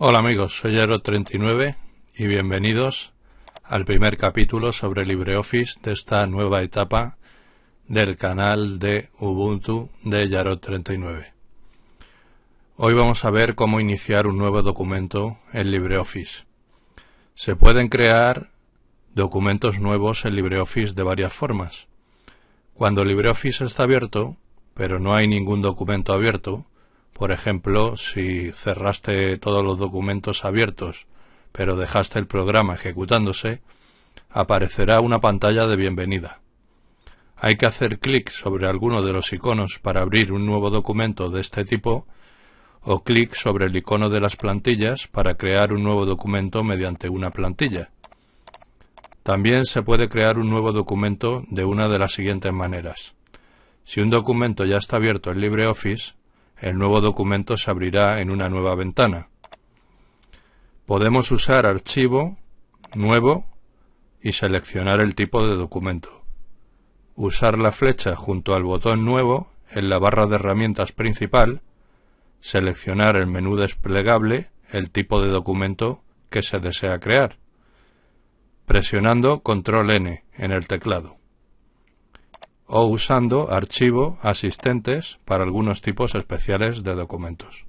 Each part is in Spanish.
Hola amigos, soy aero 39 y bienvenidos al primer capítulo sobre LibreOffice de esta nueva etapa del canal de Ubuntu de Yarot 39. Hoy vamos a ver cómo iniciar un nuevo documento en LibreOffice. Se pueden crear documentos nuevos en LibreOffice de varias formas. Cuando LibreOffice está abierto, pero no hay ningún documento abierto, por ejemplo, si cerraste todos los documentos abiertos pero dejaste el programa ejecutándose, aparecerá una pantalla de bienvenida. Hay que hacer clic sobre alguno de los iconos para abrir un nuevo documento de este tipo o clic sobre el icono de las plantillas para crear un nuevo documento mediante una plantilla. También se puede crear un nuevo documento de una de las siguientes maneras. Si un documento ya está abierto en LibreOffice, el nuevo documento se abrirá en una nueva ventana. Podemos usar Archivo, Nuevo y seleccionar el tipo de documento. Usar la flecha junto al botón Nuevo en la barra de herramientas principal, seleccionar el menú desplegable, el tipo de documento que se desea crear, presionando Control N en el teclado o usando archivo asistentes para algunos tipos especiales de documentos.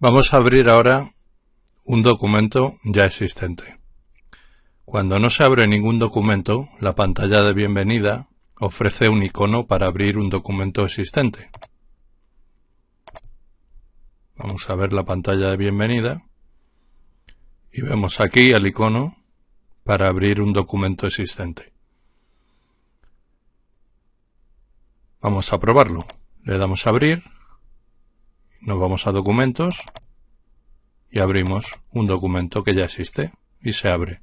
Vamos a abrir ahora un documento ya existente. Cuando no se abre ningún documento, la pantalla de bienvenida ofrece un icono para abrir un documento existente. Vamos a ver la pantalla de bienvenida y vemos aquí el icono para abrir un documento existente. Vamos a probarlo. Le damos a abrir nos vamos a documentos y abrimos un documento que ya existe y se abre.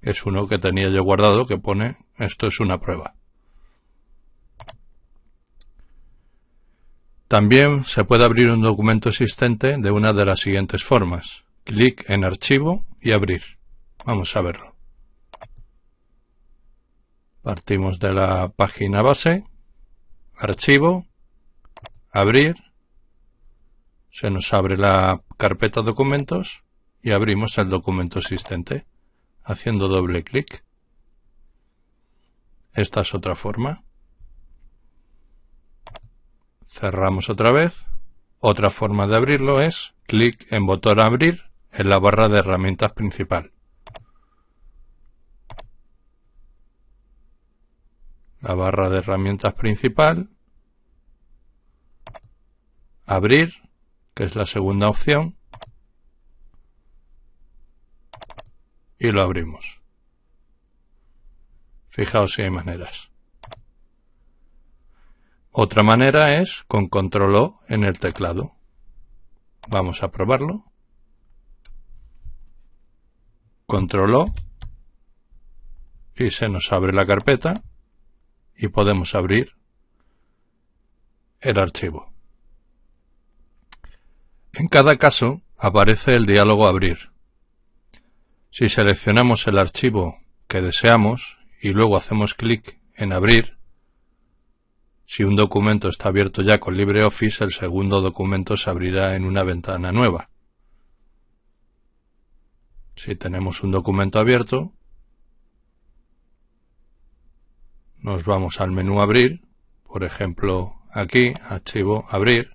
Es uno que tenía yo guardado que pone esto es una prueba. También se puede abrir un documento existente de una de las siguientes formas. Clic en archivo y abrir. Vamos a verlo. Partimos de la página base, archivo, abrir se nos abre la carpeta documentos y abrimos el documento existente haciendo doble clic. Esta es otra forma. Cerramos otra vez. Otra forma de abrirlo es clic en botón abrir en la barra de herramientas principal. La barra de herramientas principal. Abrir que es la segunda opción, y lo abrimos. Fijaos si hay maneras. Otra manera es con control O en el teclado. Vamos a probarlo. Control O y se nos abre la carpeta y podemos abrir el archivo. En cada caso aparece el diálogo Abrir. Si seleccionamos el archivo que deseamos y luego hacemos clic en Abrir, si un documento está abierto ya con LibreOffice, el segundo documento se abrirá en una ventana nueva. Si tenemos un documento abierto, nos vamos al menú Abrir, por ejemplo aquí, Archivo Abrir,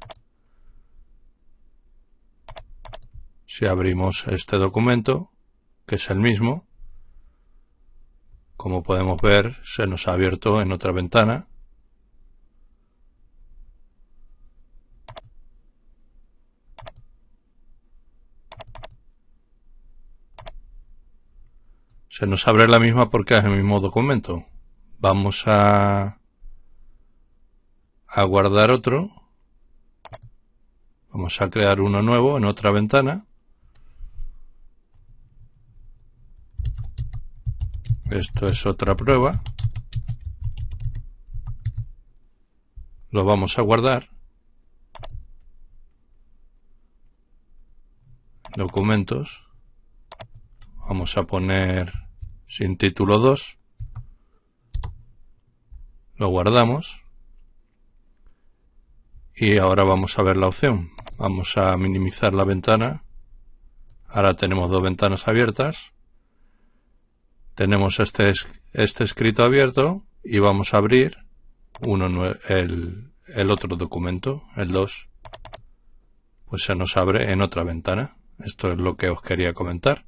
Si abrimos este documento, que es el mismo, como podemos ver, se nos ha abierto en otra ventana. Se nos abre la misma porque es el mismo documento. Vamos a, guardar otro. Vamos a crear uno nuevo en otra ventana. Esto es otra prueba. Lo vamos a guardar. Documentos. Vamos a poner sin título 2. Lo guardamos. Y ahora vamos a ver la opción. Vamos a minimizar la ventana. Ahora tenemos dos ventanas abiertas tenemos este, este escrito abierto y vamos a abrir el otro documento, el 2, pues se nos abre en otra ventana. Esto es lo que os quería comentar.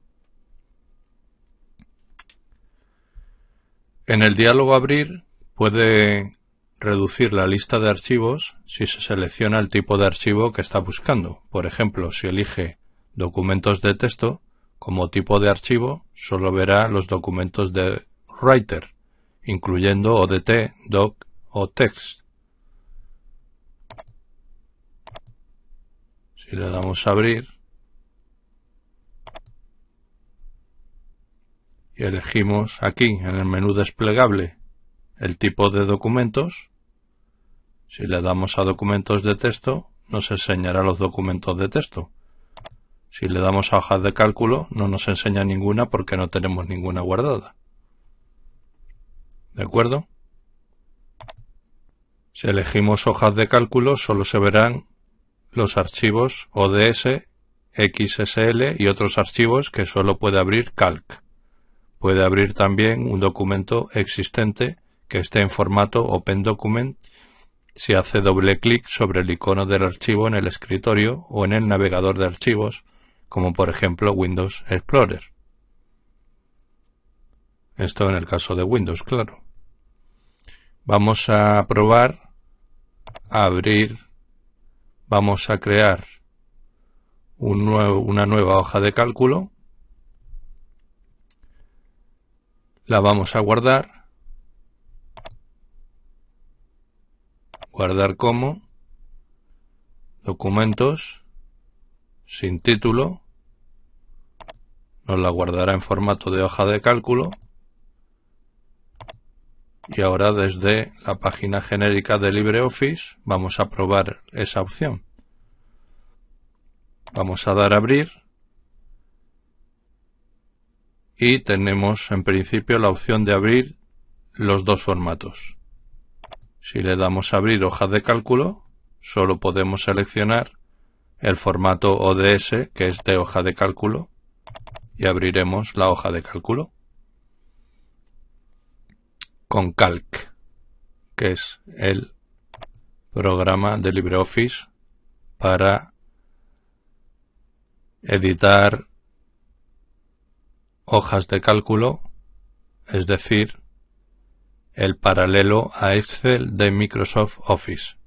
En el diálogo abrir puede reducir la lista de archivos si se selecciona el tipo de archivo que está buscando. Por ejemplo, si elige documentos de texto, como tipo de archivo, solo verá los documentos de Writer, incluyendo ODT, doc o text. Si le damos a abrir y elegimos aquí en el menú desplegable el tipo de documentos, si le damos a documentos de texto nos enseñará los documentos de texto. Si le damos a hojas de cálculo, no nos enseña ninguna porque no tenemos ninguna guardada. ¿De acuerdo? Si elegimos hojas de cálculo, solo se verán los archivos ODS, XSL y otros archivos que solo puede abrir Calc. Puede abrir también un documento existente que esté en formato Open Document si hace doble clic sobre el icono del archivo en el escritorio o en el navegador de archivos como por ejemplo Windows Explorer. Esto en el caso de Windows, claro. Vamos a probar, a abrir, vamos a crear una nueva hoja de cálculo. La vamos a guardar. Guardar como. Documentos sin título, nos la guardará en formato de hoja de cálculo y ahora desde la página genérica de LibreOffice vamos a probar esa opción. Vamos a dar a abrir y tenemos en principio la opción de abrir los dos formatos. Si le damos a abrir hoja de cálculo, solo podemos seleccionar el formato ODS, que es de hoja de cálculo, y abriremos la hoja de cálculo con Calc, que es el programa de LibreOffice para editar hojas de cálculo, es decir, el paralelo a Excel de Microsoft Office.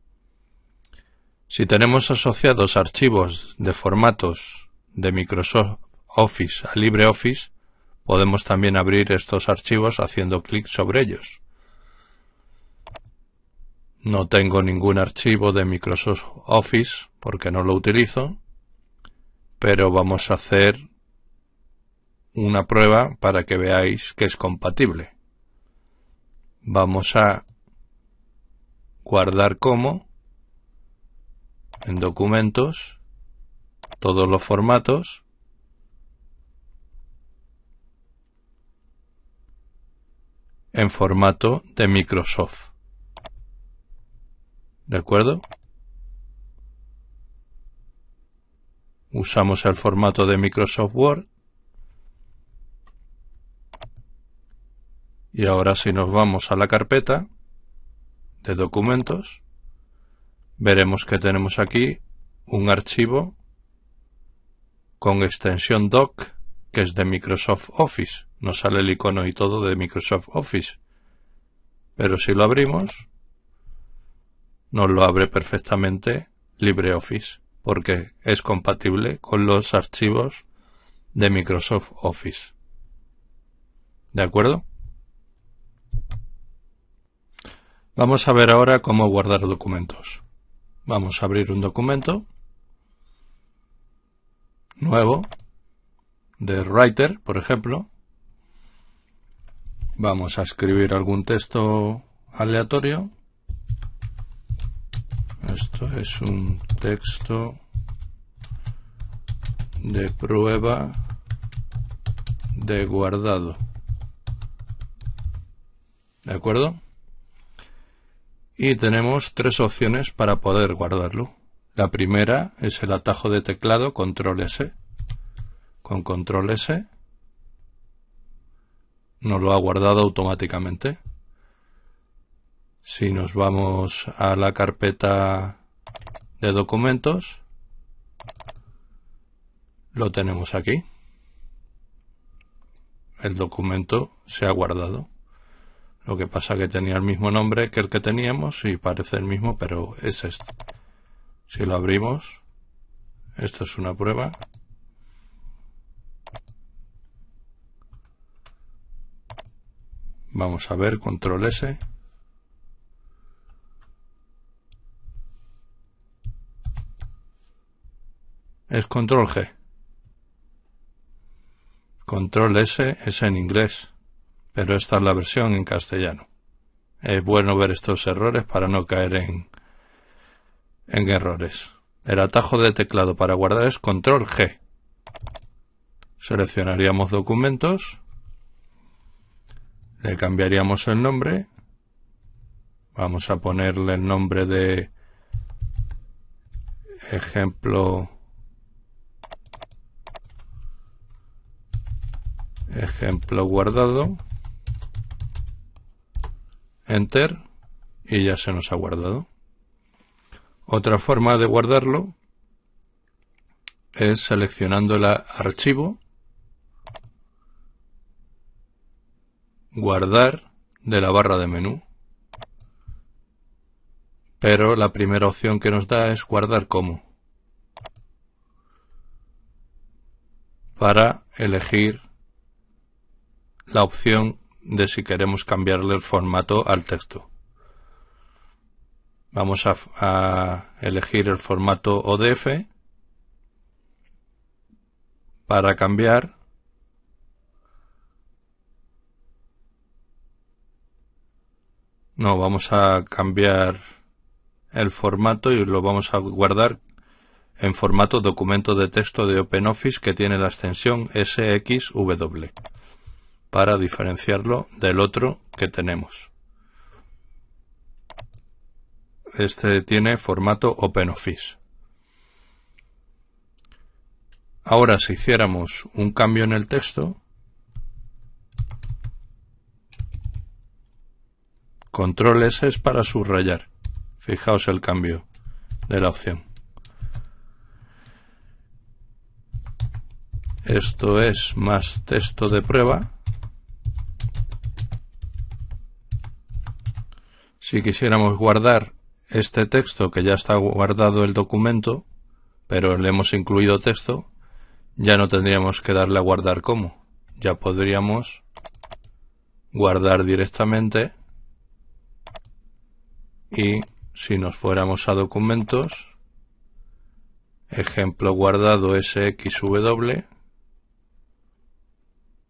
Si tenemos asociados archivos de formatos de Microsoft Office a LibreOffice, podemos también abrir estos archivos haciendo clic sobre ellos. No tengo ningún archivo de Microsoft Office porque no lo utilizo, pero vamos a hacer una prueba para que veáis que es compatible. Vamos a guardar como en documentos, todos los formatos, en formato de Microsoft. ¿De acuerdo? Usamos el formato de Microsoft Word. Y ahora si nos vamos a la carpeta de documentos, veremos que tenemos aquí un archivo con extensión doc que es de Microsoft Office. Nos sale el icono y todo de Microsoft Office. Pero si lo abrimos, nos lo abre perfectamente LibreOffice, porque es compatible con los archivos de Microsoft Office. ¿De acuerdo? Vamos a ver ahora cómo guardar documentos. Vamos a abrir un documento nuevo de Writer, por ejemplo. Vamos a escribir algún texto aleatorio. Esto es un texto de prueba de guardado. ¿De acuerdo? y tenemos tres opciones para poder guardarlo. La primera es el atajo de teclado control S. Con control S nos lo ha guardado automáticamente. Si nos vamos a la carpeta de documentos, lo tenemos aquí. El documento se ha guardado. Lo que pasa que tenía el mismo nombre que el que teníamos y parece el mismo, pero es este. Si lo abrimos, esto es una prueba. Vamos a ver, control S. Es control G. Control S es en inglés pero esta es la versión en castellano. Es bueno ver estos errores para no caer en, en errores. El atajo de teclado para guardar es control G. Seleccionaríamos documentos, le cambiaríamos el nombre, vamos a ponerle el nombre de ejemplo ejemplo guardado Enter y ya se nos ha guardado. Otra forma de guardarlo es seleccionando el archivo, guardar de la barra de menú. Pero la primera opción que nos da es guardar como. Para elegir la opción de si queremos cambiarle el formato al texto. Vamos a, elegir el formato ODF para cambiar no vamos a cambiar el formato y lo vamos a guardar en formato documento de texto de OpenOffice que tiene la extensión SXW para diferenciarlo del otro que tenemos. Este tiene formato OpenOffice. Ahora si hiciéramos un cambio en el texto, control S es para subrayar. Fijaos el cambio de la opción. Esto es más texto de prueba. Si quisiéramos guardar este texto, que ya está guardado el documento, pero le hemos incluido texto, ya no tendríamos que darle a guardar como. Ya podríamos guardar directamente y si nos fuéramos a documentos, ejemplo guardado SXW,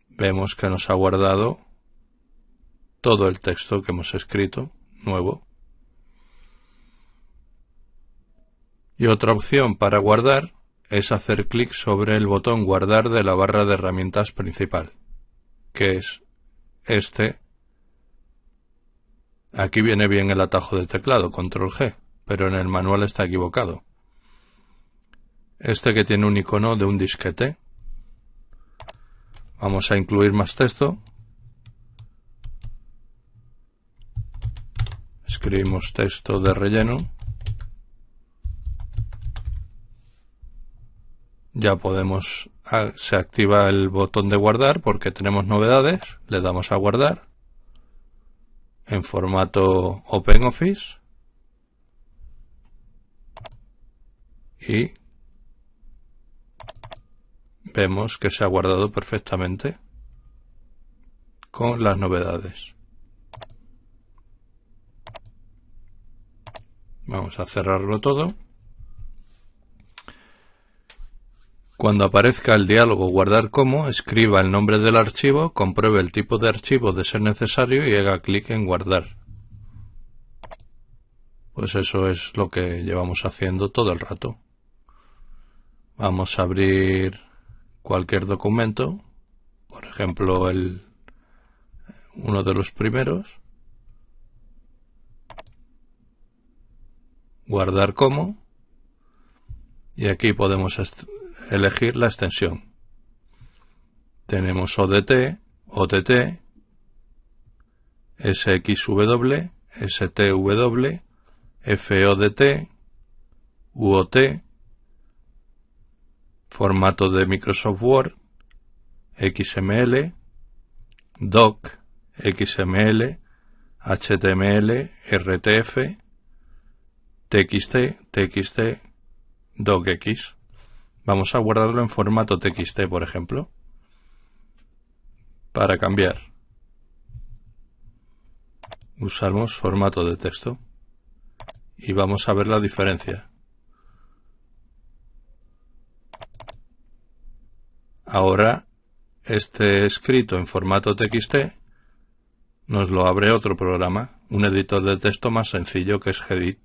vemos que nos ha guardado todo el texto que hemos escrito nuevo. Y otra opción para guardar es hacer clic sobre el botón guardar de la barra de herramientas principal, que es este. Aquí viene bien el atajo de teclado, control G, pero en el manual está equivocado. Este que tiene un icono de un disquete. Vamos a incluir más texto, escribimos texto de relleno. Ya podemos, ah, se activa el botón de guardar porque tenemos novedades. Le damos a guardar en formato OpenOffice. Y vemos que se ha guardado perfectamente con las novedades. Vamos a cerrarlo todo. Cuando aparezca el diálogo Guardar como, escriba el nombre del archivo, compruebe el tipo de archivo de ser necesario y haga clic en Guardar. Pues eso es lo que llevamos haciendo todo el rato. Vamos a abrir cualquier documento, por ejemplo el, uno de los primeros. guardar como y aquí podemos elegir la extensión. Tenemos ODT, OTT, SXW, STW, FODT, UOT, formato de Microsoft Word, XML, DOC, XML, HTML, RTF, txt, txt, docx. Vamos a guardarlo en formato txt, por ejemplo, para cambiar. Usamos formato de texto y vamos a ver la diferencia. Ahora, este escrito en formato txt nos lo abre otro programa, un editor de texto más sencillo que es Gedit.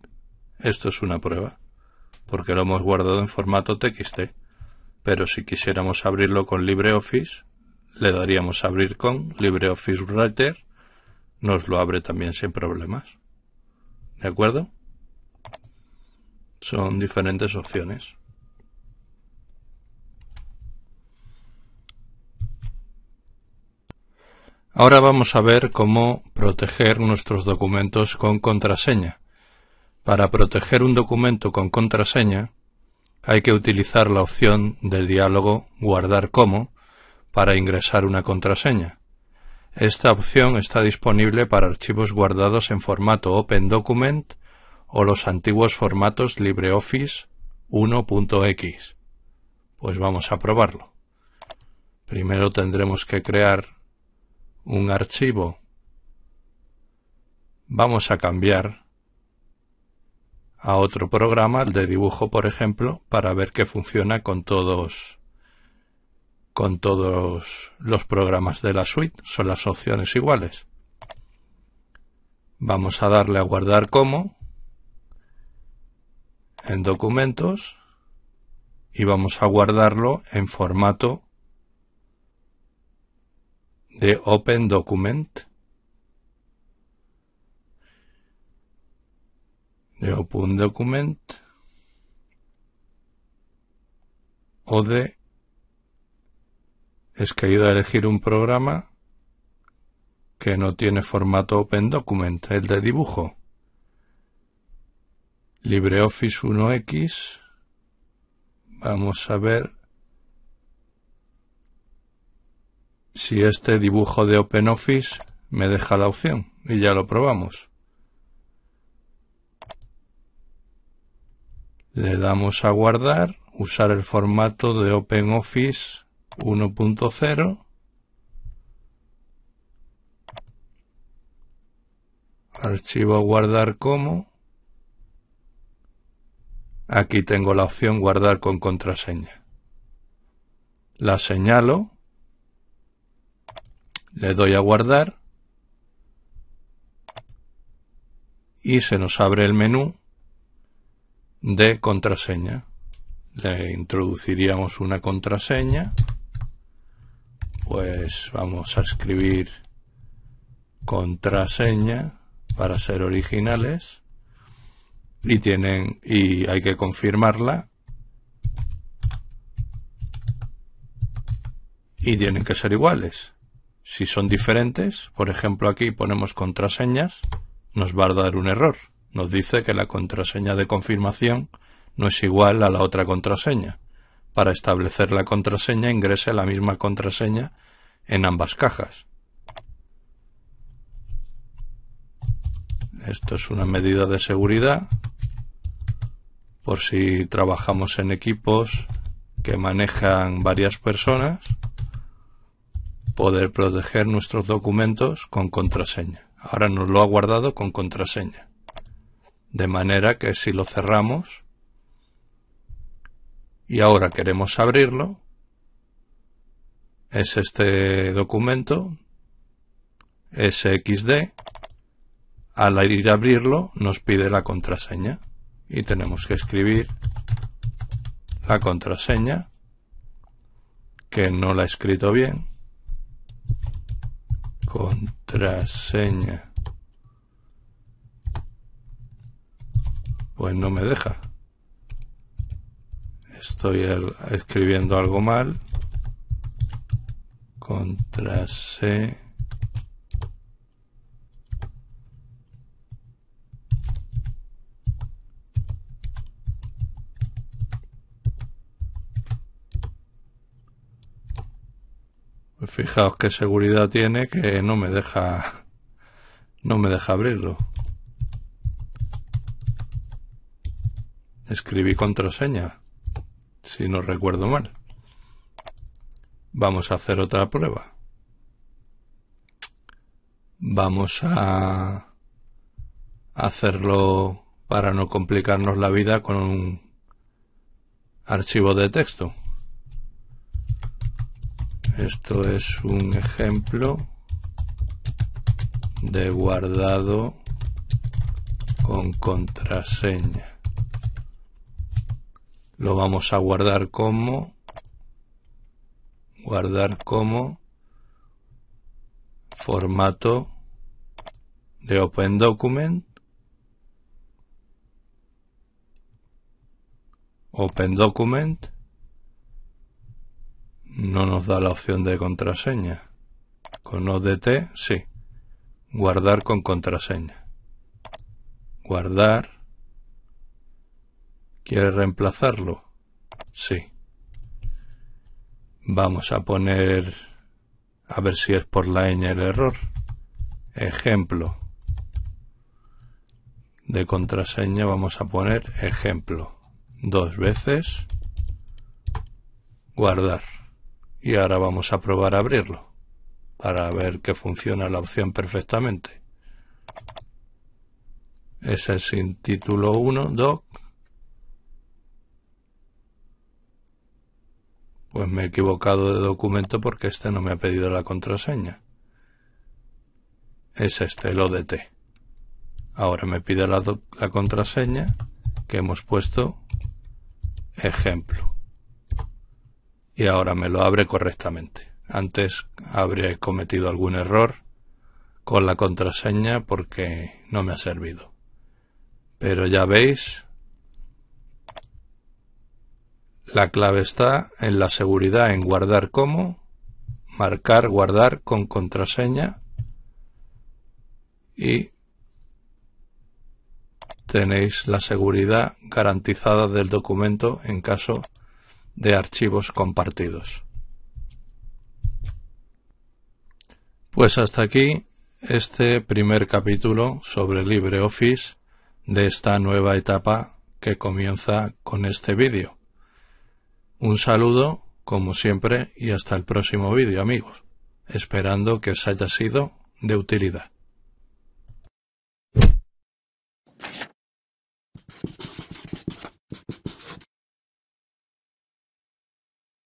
Esto es una prueba, porque lo hemos guardado en formato TXT, pero si quisiéramos abrirlo con LibreOffice, le daríamos abrir con LibreOffice Writer, nos lo abre también sin problemas. ¿De acuerdo? Son diferentes opciones. Ahora vamos a ver cómo proteger nuestros documentos con contraseña. Para proteger un documento con contraseña, hay que utilizar la opción del diálogo Guardar como para ingresar una contraseña. Esta opción está disponible para archivos guardados en formato Open Document o los antiguos formatos LibreOffice 1.x. Pues vamos a probarlo. Primero tendremos que crear un archivo. Vamos a cambiar a otro programa, el de dibujo, por ejemplo, para ver que funciona con todos con todos los programas de la suite. Son las opciones iguales. Vamos a darle a guardar como en documentos y vamos a guardarlo en formato de Open Document. de open Document O de es que ayuda a elegir un programa que no tiene formato Open Document, el de dibujo. LibreOffice 1X. Vamos a ver si este dibujo de OpenOffice me deja la opción y ya lo probamos. Le damos a guardar, usar el formato de OpenOffice 1.0. Archivo guardar como. Aquí tengo la opción guardar con contraseña. La señalo. Le doy a guardar. Y se nos abre el menú de contraseña. Le introduciríamos una contraseña. Pues vamos a escribir contraseña para ser originales y tienen y hay que confirmarla y tienen que ser iguales. Si son diferentes, por ejemplo aquí ponemos contraseñas, nos va a dar un error. Nos dice que la contraseña de confirmación no es igual a la otra contraseña. Para establecer la contraseña ingrese la misma contraseña en ambas cajas. Esto es una medida de seguridad por si trabajamos en equipos que manejan varias personas, poder proteger nuestros documentos con contraseña. Ahora nos lo ha guardado con contraseña. De manera que si lo cerramos y ahora queremos abrirlo, es este documento SXD. Al ir a abrirlo nos pide la contraseña y tenemos que escribir la contraseña que no la he escrito bien. Contraseña. pues no me deja. Estoy escribiendo algo mal. Contra C. Pues fijaos qué seguridad tiene que no me deja no me deja abrirlo. escribí contraseña, si no recuerdo mal. Vamos a hacer otra prueba. Vamos a hacerlo para no complicarnos la vida con un archivo de texto. Esto es un ejemplo de guardado con contraseña lo vamos a guardar como guardar como formato de Open Document Open Document no nos da la opción de contraseña con ODT sí guardar con contraseña guardar ¿Quiere reemplazarlo? Sí. Vamos a poner, a ver si es por la ñ el error. Ejemplo. De contraseña vamos a poner ejemplo. Dos veces. Guardar. Y ahora vamos a probar a abrirlo para ver que funciona la opción perfectamente. Es el sin título 1, doc. Pues me he equivocado de documento porque este no me ha pedido la contraseña. Es este, el ODT. Ahora me pide la, contraseña que hemos puesto ejemplo. Y ahora me lo abre correctamente. Antes habría cometido algún error con la contraseña porque no me ha servido. Pero ya veis la clave está en la seguridad en guardar como, marcar guardar con contraseña y tenéis la seguridad garantizada del documento en caso de archivos compartidos. Pues hasta aquí este primer capítulo sobre LibreOffice de esta nueva etapa que comienza con este vídeo. Un saludo, como siempre, y hasta el próximo vídeo, amigos, esperando que os haya sido de utilidad.